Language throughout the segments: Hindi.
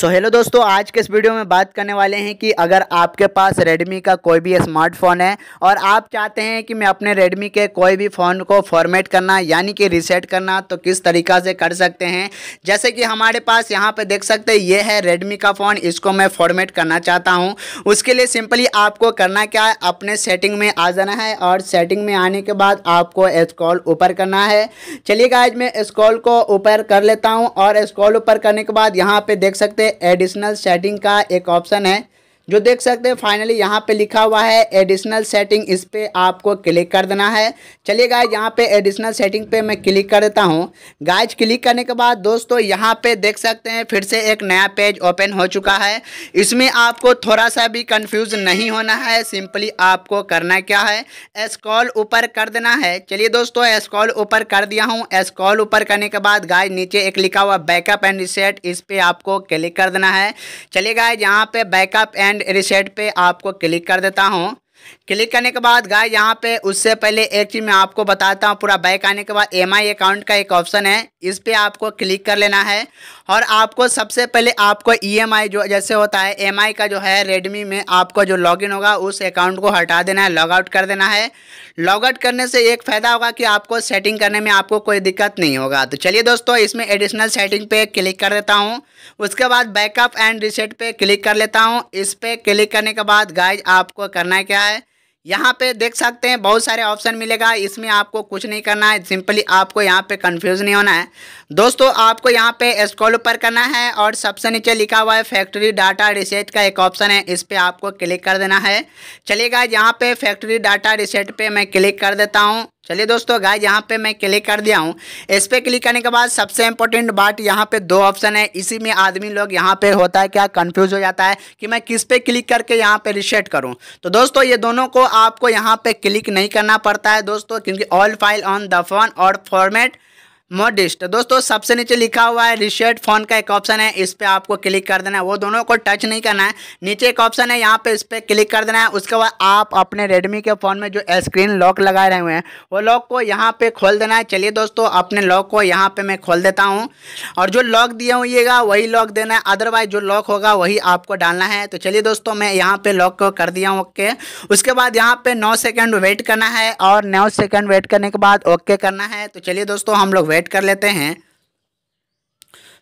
सो हेलो दोस्तों आज के इस वीडियो में बात करने वाले हैं कि अगर आपके पास रेडमी का कोई भी स्मार्टफोन है और आप चाहते हैं कि मैं अपने रेडमी के कोई भी फ़ोन को फॉर्मेट करना यानी कि रीसेट करना तो किस तरीका से कर सकते हैं जैसे कि हमारे पास यहाँ पर देख सकते हैं ये है रेडमी का फ़ोन इसको मैं फॉर्मेट करना चाहता हूँ उसके लिए सिंपली आपको करना क्या है अपने सेटिंग में आ जाना है और सेटिंग में आने के बाद आपको इस्कॉल ऊपर करना है चलिएगा आज मैं इस्कॉल को ऊपर कर लेता हूँ और इस्कॉल ऊपर करने के बाद यहाँ पर देख सकते हैं एडिशनल सेटिंग का एक ऑप्शन है जो देख सकते हैं फाइनली यहाँ पे लिखा हुआ है एडिशनल सेटिंग इस पर आपको क्लिक कर देना है चलिए गाइज यहाँ पे एडिशनल सेटिंग पे मैं क्लिक कर देता हूँ गाइज क्लिक करने के बाद दोस्तों यहाँ पे देख सकते हैं फिर से एक नया पेज ओपन हो चुका है इसमें आपको थोड़ा सा भी कन्फ्यूज़ नहीं होना है सिंपली आपको करना क्या है एस्कॉल ऊपर कर देना है चलिए दोस्तों एस्कॉल ऊपर कर दिया हूँ एस्कॉल ऊपर करने के बाद गाय नीचे एक लिखा हुआ बैकअप एंड रिसेट इस पर आपको क्लिक कर देना है चलिए गाय यहाँ पे बैकअप एंड एंड रिसेट पे आपको क्लिक कर देता हूँ क्लिक करने के बाद गाय यहाँ पे उससे पहले एक चीज़ मैं आपको बताता हूँ पूरा बैक आने के बाद एम अकाउंट का एक ऑप्शन है इस पर आपको क्लिक कर लेना है और आपको सबसे पहले आपको ई e जो जैसे होता है एम का जो है रेडमी में आपको जो लॉगिन होगा उस अकाउंट को हटा देना है लॉगआउट कर देना है लॉगआउट करने से एक फ़ायदा होगा कि आपको सेटिंग करने में आपको कोई दिक्कत नहीं होगा तो चलिए दोस्तों इसमें एडिशनल सेटिंग पे क्लिक कर देता हूँ उसके बाद बैकअप एंड रिसेट पे क्लिक कर लेता हूँ इस पर क्लिक करने के बाद गाइज आपको करना क्या है यहाँ पे देख सकते हैं बहुत सारे ऑप्शन मिलेगा इसमें आपको कुछ नहीं करना है सिंपली आपको यहाँ पे कंफ्यूज नहीं होना है दोस्तों आपको यहाँ पे स्क्रॉल ऊपर करना है और सबसे नीचे लिखा हुआ है फैक्ट्री डाटा रिसेट का एक ऑप्शन है इस पर आपको क्लिक कर देना है चलेगा यहाँ पे फैक्ट्री डाटा रिसेट पे मैं क्लिक कर देता हूँ चलिए दोस्तों गाय यहाँ पे मैं क्लिक कर दिया हूँ इस पर क्लिक करने के बाद सबसे इंपॉर्टेंट बात यहाँ पे दो ऑप्शन है इसी में आदमी लोग यहाँ पे होता है क्या कंफ्यूज हो जाता है कि मैं किस पे क्लिक करके यहाँ पे रिसेट करूँ तो दोस्तों ये दोनों को आपको यहाँ पे क्लिक नहीं करना पड़ता है दोस्तों क्योंकि all file on the phone और फॉर्मेट मॉडिस्ट तो दोस्तों सबसे नीचे लिखा हुआ है रिशर्ट फोन का एक ऑप्शन है इस पर आपको क्लिक कर देना है वो दोनों को टच नहीं करना है नीचे एक ऑप्शन है यहाँ पे इस पर क्लिक कर देना है उसके बाद आप अपने रेडमी के फ़ोन में जो स्क्रीन लॉक लगाए रहे हुए हैं वो लॉक को यहाँ पे खोल देना है चलिए दोस्तों अपने लॉक को यहाँ पर मैं खोल देता हूँ और जो लॉक दिया हुईगा वही लॉक देना है अदरवाइज जो लॉक होगा वही आपको डालना है तो चलिए दोस्तों मैं यहाँ पर लॉक को कर दिया हूँ ओके उसके बाद यहाँ पर नौ सेकेंड वेट करना है और नौ सेकेंड वेट करने के बाद ओके करना है तो चलिए दोस्तों हम लोग वेट वेट कर लेते हैं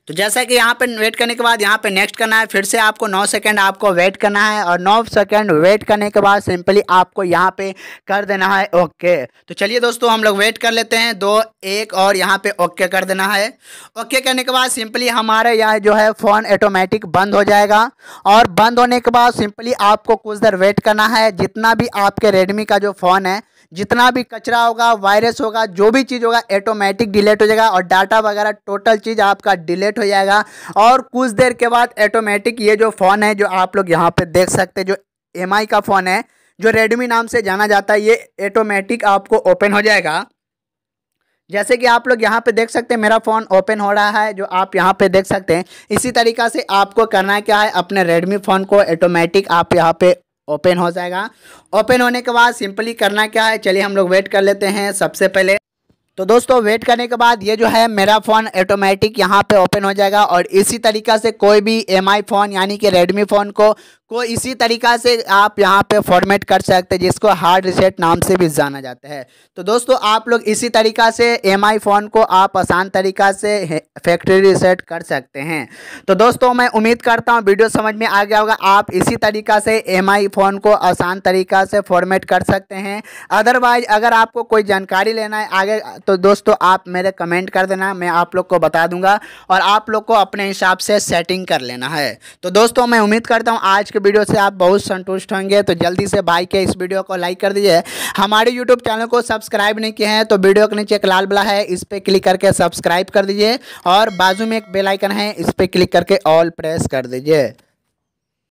तो जैसा कि यहाँ पे वेट करने के बाद यहाँ पे नेक्स्ट करना है फिर से आपको 9 सेकंड आपको वेट करना है और 9 सेकंड वेट करने के बाद सिंपली आपको यहाँ पे कर देना है ओके तो चलिए दोस्तों हम लोग वेट कर लेते हैं दो एक और यहाँ पे ओके कर देना है ओके करने के बाद सिंपली हमारे यहाँ जो है फ़ोन ऑटोमेटिक बंद हो जाएगा और बंद होने के बाद सिंपली आपको कुछ देर वेट करना है जितना भी आपके रेडमी का जो फ़ोन है जितना भी कचरा होगा वायरस होगा जो भी चीज़ होगा ऑटोमेटिक डिलीट हो जाएगा और डाटा वगैरह टोटल चीज़ आपका डिलीट हो जाएगा और कुछ देर के बाद ऑटोमेटिक ये जो फ़ोन है जो आप लोग यहाँ पर देख सकते जो एम का फ़ोन है जो रेडमी नाम से जाना जाता है ये ऑटोमेटिक आपको ओपन हो जाएगा जैसे कि आप लोग यहाँ पे देख सकते हैं मेरा फ़ोन ओपन हो रहा है जो आप यहाँ पे देख सकते हैं इसी तरीका से आपको करना क्या है अपने रेडमी फ़ोन को ऑटोमेटिक आप यहाँ पे ओपन हो जाएगा ओपन होने के बाद सिंपली करना क्या है चलिए हम लोग वेट कर लेते हैं सबसे पहले तो दोस्तों वेट करने के बाद ये जो है मेरा फ़ोन ऑटोमेटिक यहाँ पे ओपन हो जाएगा और इसी तरीका से कोई भी एम आई फ़ोन यानी कि रेडमी फ़ोन को को इसी तरीका से आप यहाँ पे फॉर्मेट कर सकते हैं जिसको हार्ड रिसेट नाम से भी जाना जाता है तो दोस्तों आप लोग इसी तरीका से एम फ़ोन को आप आसान तरीका से फैक्ट्री रिसेट कर सकते हैं तो दोस्तों मैं उम्मीद करता हूँ वीडियो समझ में आ गया होगा आप इसी तरीका से एम फ़ोन को आसान तरीका से फॉर्मेट कर सकते हैं अदरवाइज अगर आपको कोई जानकारी लेना है आगे तो दोस्तों आप मेरे कमेंट कर देना मैं आप लोग को बता दूंगा और आप लोग को अपने हिसाब से सेटिंग कर लेना है तो दोस्तों मैं उम्मीद करता हूँ आज के वीडियो से आप बहुत संतुष्ट होंगे तो जल्दी से भाई के इस वीडियो को लाइक कर दीजिए हमारे यूट्यूब चैनल को सब्सक्राइब नहीं किए हैं तो वीडियो के नीचे एक लाल बला है इस पर क्लिक करके सब्सक्राइब कर दीजिए और बाजू में एक बेलाइकन है इस पर क्लिक करके ऑल प्रेस कर दीजिए